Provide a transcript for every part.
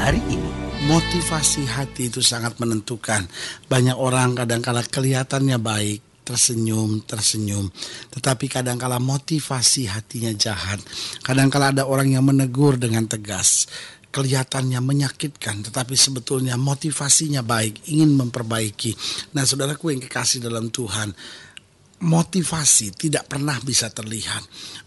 hari ini. Motivasi hati itu sangat menentukan. Banyak orang kadang-kala kelihatannya baik, tersenyum, tersenyum. Tetapi kadang-kala motivasi hatinya jahat. Kadang-kala ada orang yang menegur dengan tegas kelihatannya menyakitkan tetapi sebetulnya motivasinya baik ingin memperbaiki. Nah, saudaraku yang kekasih dalam Tuhan, motivasi tidak pernah bisa terlihat.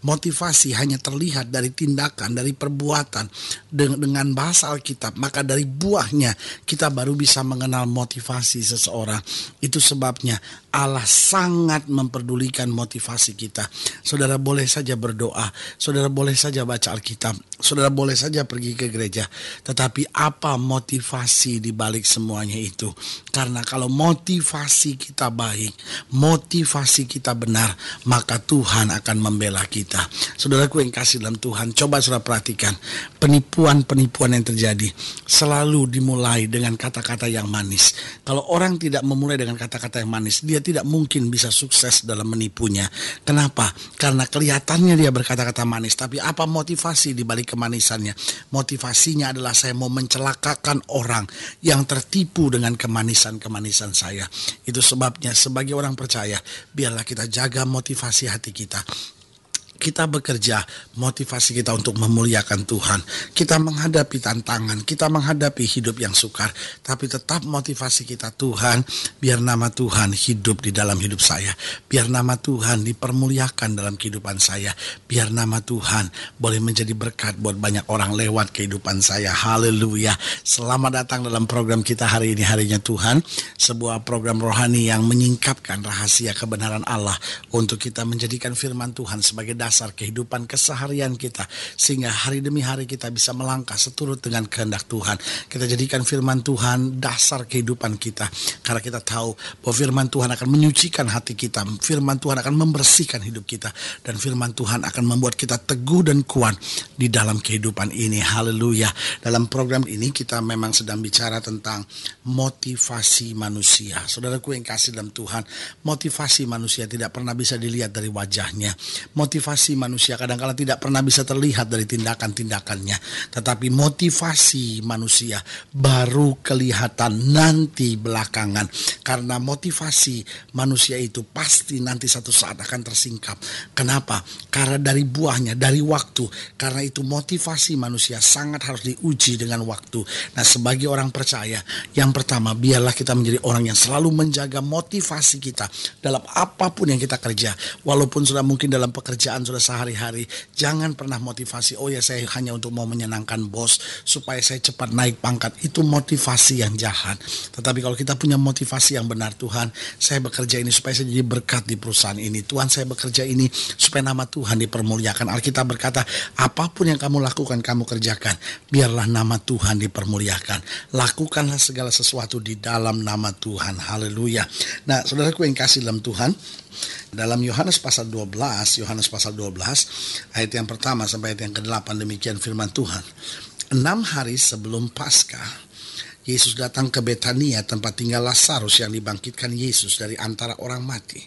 Motivasi hanya terlihat dari tindakan, dari perbuatan. Dengan bahasa Alkitab, maka dari buahnya kita baru bisa mengenal motivasi seseorang. Itu sebabnya Allah sangat memperdulikan motivasi kita. Saudara boleh saja berdoa, saudara boleh saja baca Alkitab, saudara boleh saja pergi ke gereja. Tetapi apa motivasi di balik semuanya itu? Karena kalau motivasi kita baik, motivasi kita benar, maka Tuhan akan membela kita. Saudaraku yang kasih dalam Tuhan, coba saudara perhatikan penipuan-penipuan yang terjadi selalu dimulai dengan kata-kata yang manis. Kalau orang tidak memulai dengan kata-kata yang manis, dia tidak mungkin bisa sukses dalam menipunya. Kenapa? Karena kelihatannya dia berkata-kata manis, tapi apa motivasi di balik kemanisannya? Motivasinya adalah saya mau mencelakakan orang yang tertipu dengan kemanisan-kemanisan saya. Itu sebabnya sebagai orang percaya, biarlah kita jaga motivasi hati kita kita bekerja, motivasi kita untuk memuliakan Tuhan. Kita menghadapi tantangan, kita menghadapi hidup yang sukar, tapi tetap motivasi kita Tuhan, biar nama Tuhan hidup di dalam hidup saya, biar nama Tuhan dipermuliakan dalam kehidupan saya, biar nama Tuhan boleh menjadi berkat buat banyak orang lewat kehidupan saya. Haleluya. Selamat datang dalam program kita hari ini harinya Tuhan, sebuah program rohani yang menyingkapkan rahasia kebenaran Allah untuk kita menjadikan firman Tuhan sebagai dasar kehidupan keseharian kita sehingga hari demi hari kita bisa melangkah seturut dengan kehendak Tuhan. Kita jadikan firman Tuhan dasar kehidupan kita karena kita tahu bahwa firman Tuhan akan menyucikan hati kita, firman Tuhan akan membersihkan hidup kita dan firman Tuhan akan membuat kita teguh dan kuat di dalam kehidupan ini. Haleluya. Dalam program ini kita memang sedang bicara tentang motivasi manusia. Saudaraku yang kasih dalam Tuhan, motivasi manusia tidak pernah bisa dilihat dari wajahnya. Motivasi motivasi manusia kadang-kala tidak pernah bisa terlihat dari tindakan-tindakannya, tetapi motivasi manusia baru kelihatan nanti belakangan karena motivasi manusia itu pasti nanti satu saat akan tersingkap. Kenapa? Karena dari buahnya, dari waktu. Karena itu motivasi manusia sangat harus diuji dengan waktu. Nah, sebagai orang percaya, yang pertama biarlah kita menjadi orang yang selalu menjaga motivasi kita dalam apapun yang kita kerja, walaupun sudah mungkin dalam pekerjaan sudah sehari-hari. Jangan pernah motivasi, oh ya saya hanya untuk mau menyenangkan bos supaya saya cepat naik pangkat. Itu motivasi yang jahat. Tetapi kalau kita punya motivasi yang benar Tuhan, saya bekerja ini supaya saya jadi berkat di perusahaan ini. Tuhan saya bekerja ini supaya nama Tuhan dipermuliakan. Alkitab berkata, apapun yang kamu lakukan kamu kerjakan, biarlah nama Tuhan dipermuliakan. Lakukanlah segala sesuatu di dalam nama Tuhan. Haleluya. Nah, saudaraku yang kasih dalam Tuhan, dalam Yohanes pasal 12, Yohanes pasal 12 ayat yang pertama sampai ayat yang ke-8 demikian firman Tuhan. Enam hari sebelum Paskah, Yesus datang ke Betania tempat tinggal Lazarus yang dibangkitkan Yesus dari antara orang mati.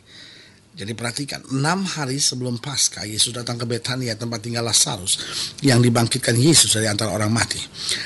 Jadi perhatikan, enam hari sebelum Paskah Yesus datang ke Betania tempat tinggal Lazarus yang dibangkitkan Yesus dari antara orang mati.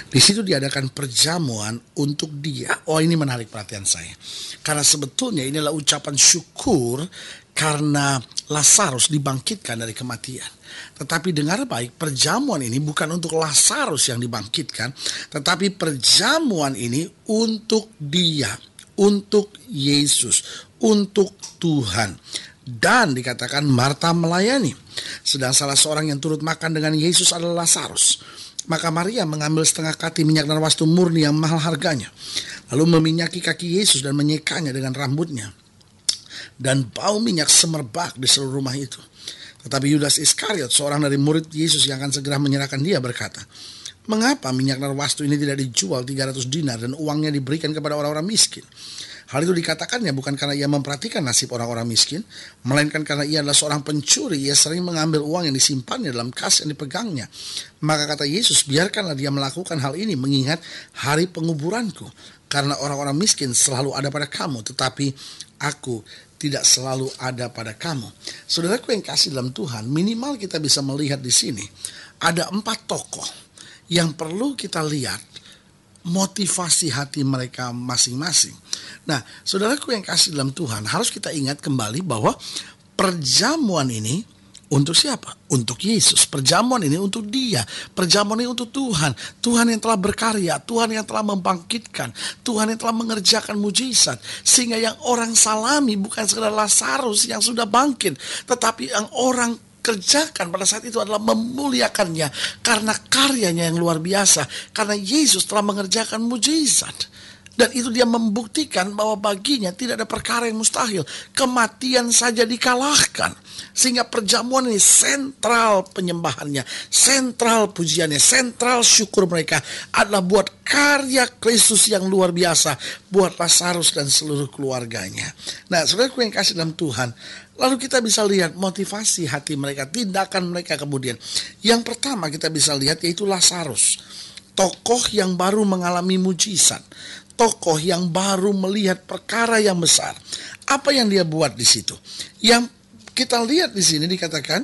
Di situ diadakan perjamuan untuk dia. Oh ini menarik perhatian saya. Karena sebetulnya inilah ucapan syukur karena Lazarus dibangkitkan dari kematian. Tetapi dengar baik, perjamuan ini bukan untuk Lazarus yang dibangkitkan, tetapi perjamuan ini untuk dia, untuk Yesus, untuk Tuhan dan dikatakan Marta melayani. Sedang salah seorang yang turut makan dengan Yesus adalah Lazarus. Maka Maria mengambil setengah kati minyak narwastu murni yang mahal harganya, lalu meminyaki kaki Yesus dan menyekanya dengan rambutnya. Dan bau minyak semerbak di seluruh rumah itu. Tetapi Yudas Iskariot, seorang dari murid Yesus yang akan segera menyerahkan dia berkata, Mengapa minyak narwastu ini tidak dijual 300 dinar dan uangnya diberikan kepada orang-orang miskin? Hal itu dikatakannya bukan karena ia memperhatikan nasib orang-orang miskin, melainkan karena ia adalah seorang pencuri, ia sering mengambil uang yang disimpannya dalam kas yang dipegangnya. Maka kata Yesus, biarkanlah dia melakukan hal ini mengingat hari penguburanku. Karena orang-orang miskin selalu ada pada kamu, tetapi aku tidak selalu ada pada kamu. Saudaraku yang kasih dalam Tuhan, minimal kita bisa melihat di sini ada empat tokoh yang perlu kita lihat motivasi hati mereka masing-masing. Nah, saudaraku yang kasih dalam Tuhan, harus kita ingat kembali bahwa perjamuan ini untuk siapa? Untuk Yesus. Perjamuan ini untuk Dia. Perjamuan ini untuk Tuhan. Tuhan yang telah berkarya, Tuhan yang telah membangkitkan, Tuhan yang telah mengerjakan mujizat. Sehingga yang orang salami bukan sekedar Lazarus yang sudah bangkit, tetapi yang orang kerjakan pada saat itu adalah memuliakannya karena karyanya yang luar biasa karena Yesus telah mengerjakan mujizat dan itu dia membuktikan bahwa baginya tidak ada perkara yang mustahil. Kematian saja dikalahkan. Sehingga perjamuan ini sentral penyembahannya, sentral pujiannya, sentral syukur mereka adalah buat karya Kristus yang luar biasa buat Lazarus dan seluruh keluarganya. Nah, saudara yang kasih dalam Tuhan, lalu kita bisa lihat motivasi hati mereka, tindakan mereka kemudian. Yang pertama kita bisa lihat yaitu Lazarus tokoh yang baru mengalami mujizat tokoh yang baru melihat perkara yang besar. Apa yang dia buat di situ? Yang kita lihat di sini dikatakan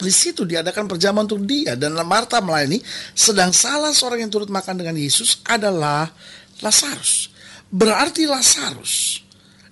di situ diadakan perjamuan untuk dia dan Marta melayani sedang salah seorang yang turut makan dengan Yesus adalah Lazarus. Berarti Lazarus.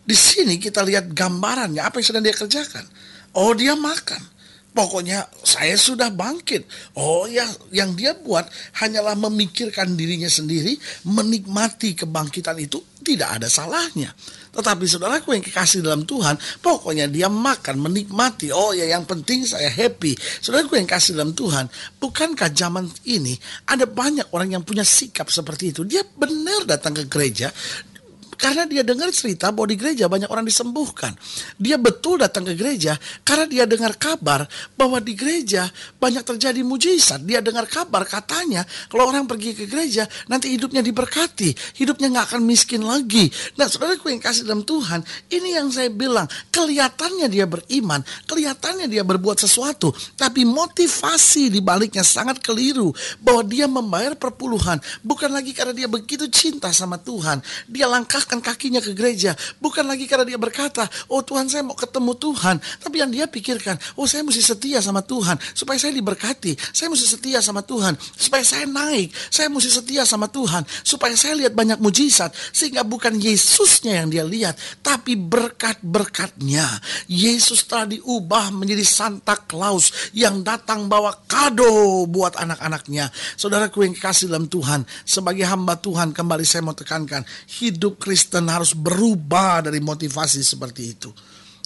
Di sini kita lihat gambarannya apa yang sedang dia kerjakan. Oh, dia makan. Pokoknya saya sudah bangkit. Oh ya, yang dia buat hanyalah memikirkan dirinya sendiri, menikmati kebangkitan itu tidak ada salahnya. Tetapi saudaraku yang kekasih dalam Tuhan, pokoknya dia makan, menikmati. Oh ya, yang penting saya happy. Saudaraku yang kasih dalam Tuhan, bukankah zaman ini ada banyak orang yang punya sikap seperti itu? Dia benar datang ke gereja, karena dia dengar cerita bahwa di gereja banyak orang disembuhkan. Dia betul datang ke gereja karena dia dengar kabar bahwa di gereja banyak terjadi mujizat. Dia dengar kabar katanya kalau orang pergi ke gereja nanti hidupnya diberkati, hidupnya nggak akan miskin lagi. Nah, saudaraku yang kasih dalam Tuhan, ini yang saya bilang, kelihatannya dia beriman, kelihatannya dia berbuat sesuatu, tapi motivasi di baliknya sangat keliru bahwa dia membayar perpuluhan bukan lagi karena dia begitu cinta sama Tuhan. Dia langkah melangkahkan kakinya ke gereja. Bukan lagi karena dia berkata, oh Tuhan saya mau ketemu Tuhan. Tapi yang dia pikirkan, oh saya mesti setia sama Tuhan. Supaya saya diberkati, saya mesti setia sama Tuhan. Supaya saya naik, saya mesti setia sama Tuhan. Supaya saya lihat banyak mujizat. Sehingga bukan Yesusnya yang dia lihat, tapi berkat-berkatnya. Yesus telah diubah menjadi Santa Claus yang datang bawa kado buat anak-anaknya. Saudaraku yang kasih dalam Tuhan, sebagai hamba Tuhan kembali saya mau tekankan, hidup Kristus Kristen harus berubah dari motivasi seperti itu.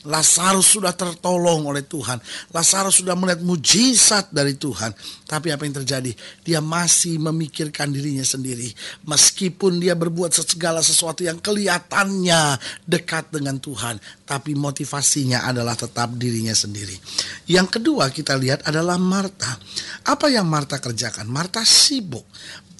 Lazarus sudah tertolong oleh Tuhan. Lazarus sudah melihat mujizat dari Tuhan. Tapi apa yang terjadi? Dia masih memikirkan dirinya sendiri. Meskipun dia berbuat segala sesuatu yang kelihatannya dekat dengan Tuhan. Tapi motivasinya adalah tetap dirinya sendiri. Yang kedua kita lihat adalah Marta. Apa yang Marta kerjakan? Marta sibuk.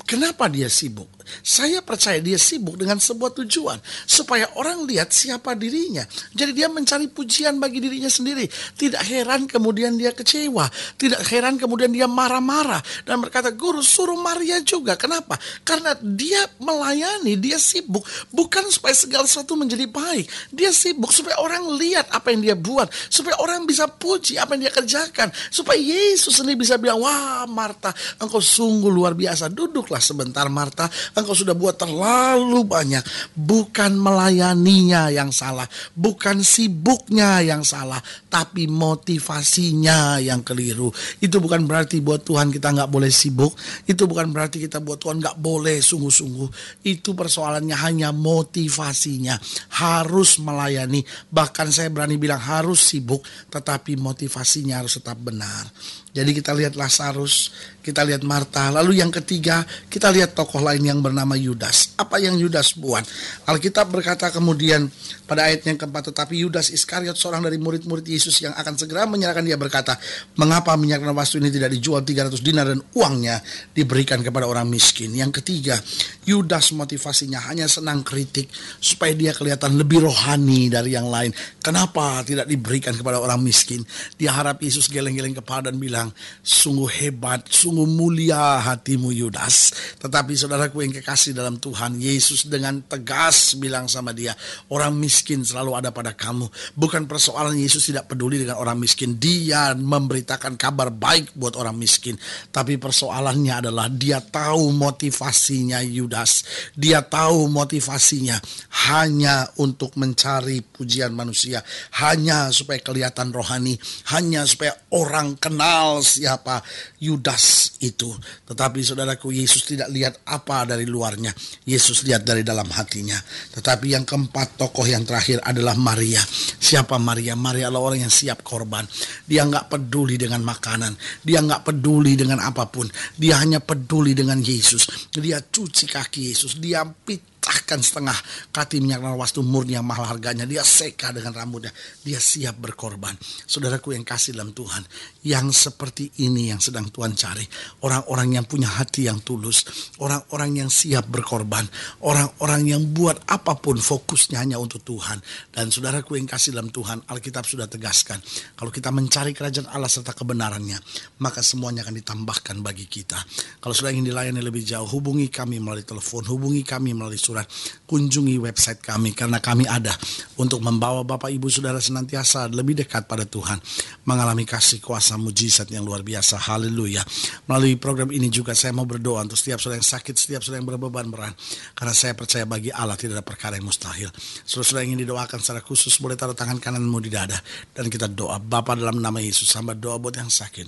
Kenapa dia sibuk? Saya percaya dia sibuk dengan sebuah tujuan supaya orang lihat siapa dirinya. Jadi dia mencari pujian bagi dirinya sendiri. Tidak heran kemudian dia kecewa, tidak heran kemudian dia marah-marah dan berkata, "Guru, suruh Maria juga." Kenapa? Karena dia melayani, dia sibuk bukan supaya segala sesuatu menjadi baik. Dia sibuk supaya orang lihat apa yang dia buat, supaya orang bisa puji apa yang dia kerjakan, supaya Yesus sendiri bisa bilang, "Wah, Marta, engkau sungguh luar biasa." Duduk duduklah sebentar Marta, engkau sudah buat terlalu banyak. Bukan melayaninya yang salah, bukan sibuknya yang salah, tapi motivasinya yang keliru. Itu bukan berarti buat Tuhan kita nggak boleh sibuk, itu bukan berarti kita buat Tuhan nggak boleh sungguh-sungguh. Itu persoalannya hanya motivasinya. Harus melayani, bahkan saya berani bilang harus sibuk, tetapi motivasinya harus tetap benar. Jadi kita lihat Lazarus, kita lihat Marta. Lalu yang ketiga, kita lihat tokoh lain yang bernama Yudas. Apa yang Yudas buat? Alkitab berkata kemudian pada ayat yang keempat, tetapi Yudas Iskariot seorang dari murid-murid Yesus yang akan segera menyerahkan dia berkata, mengapa minyak dan wastu ini tidak dijual 300 dinar dan uangnya diberikan kepada orang miskin. Yang ketiga, Yudas motivasinya hanya senang kritik supaya dia kelihatan lebih rohani dari yang lain. Kenapa tidak diberikan kepada orang miskin? Dia harap Yesus geleng-geleng kepala dan bilang, sungguh hebat, sungguh mulia hatimu Yudas keras. Tetapi saudaraku yang kekasih dalam Tuhan, Yesus dengan tegas bilang sama dia, orang miskin selalu ada pada kamu. Bukan persoalan Yesus tidak peduli dengan orang miskin. Dia memberitakan kabar baik buat orang miskin. Tapi persoalannya adalah dia tahu motivasinya Yudas. Dia tahu motivasinya hanya untuk mencari pujian manusia. Hanya supaya kelihatan rohani. Hanya supaya orang kenal siapa Yudas itu. Tetapi saudaraku Yesus Yesus tidak lihat apa dari luarnya. Yesus lihat dari dalam hatinya. Tetapi yang keempat tokoh yang terakhir adalah Maria. Siapa Maria? Maria adalah orang yang siap korban. Dia nggak peduli dengan makanan. Dia nggak peduli dengan apapun. Dia hanya peduli dengan Yesus. Dia cuci kaki Yesus. Dia pit pecahkan setengah kati minyak narwastu murni yang mahal harganya. Dia seka dengan rambutnya. Dia siap berkorban. Saudaraku yang kasih dalam Tuhan. Yang seperti ini yang sedang Tuhan cari. Orang-orang yang punya hati yang tulus. Orang-orang yang siap berkorban. Orang-orang yang buat apapun fokusnya hanya untuk Tuhan. Dan saudaraku yang kasih dalam Tuhan. Alkitab sudah tegaskan. Kalau kita mencari kerajaan Allah serta kebenarannya. Maka semuanya akan ditambahkan bagi kita. Kalau sudah ingin dilayani lebih jauh. Hubungi kami melalui telepon. Hubungi kami melalui surat saudara, kunjungi website kami karena kami ada untuk membawa Bapak Ibu saudara senantiasa lebih dekat pada Tuhan, mengalami kasih kuasa mujizat yang luar biasa. Haleluya. Melalui program ini juga saya mau berdoa untuk setiap saudara yang sakit, setiap saudara yang berbeban berat karena saya percaya bagi Allah tidak ada perkara yang mustahil. Saudara-saudara ingin didoakan secara khusus boleh taruh tangan kananmu di dada dan kita doa Bapa dalam nama Yesus sama doa buat yang sakit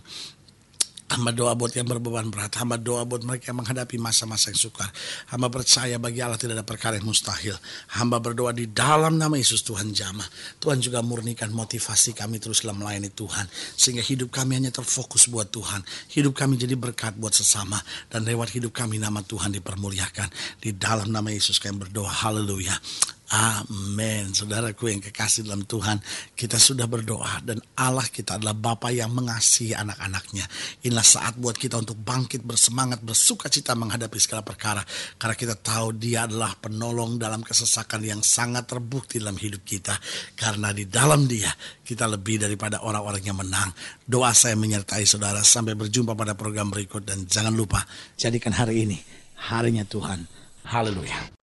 Hamba doa buat yang berbeban berat. Hamba doa buat mereka yang menghadapi masa-masa yang sukar. Hamba percaya bagi Allah tidak ada perkara yang mustahil. Hamba berdoa di dalam nama Yesus Tuhan jamah. Tuhan juga murnikan motivasi kami terus dalam melayani Tuhan. Sehingga hidup kami hanya terfokus buat Tuhan. Hidup kami jadi berkat buat sesama. Dan lewat hidup kami nama Tuhan dipermuliakan. Di dalam nama Yesus kami berdoa. Haleluya. Amin. Saudaraku yang kekasih dalam Tuhan, kita sudah berdoa dan Allah kita adalah Bapa yang mengasihi anak-anaknya. Inilah saat buat kita untuk bangkit bersemangat, bersuka cita menghadapi segala perkara. Karena kita tahu dia adalah penolong dalam kesesakan yang sangat terbukti dalam hidup kita. Karena di dalam dia kita lebih daripada orang-orang yang menang. Doa saya menyertai saudara sampai berjumpa pada program berikut. Dan jangan lupa jadikan hari ini harinya Tuhan. Haleluya.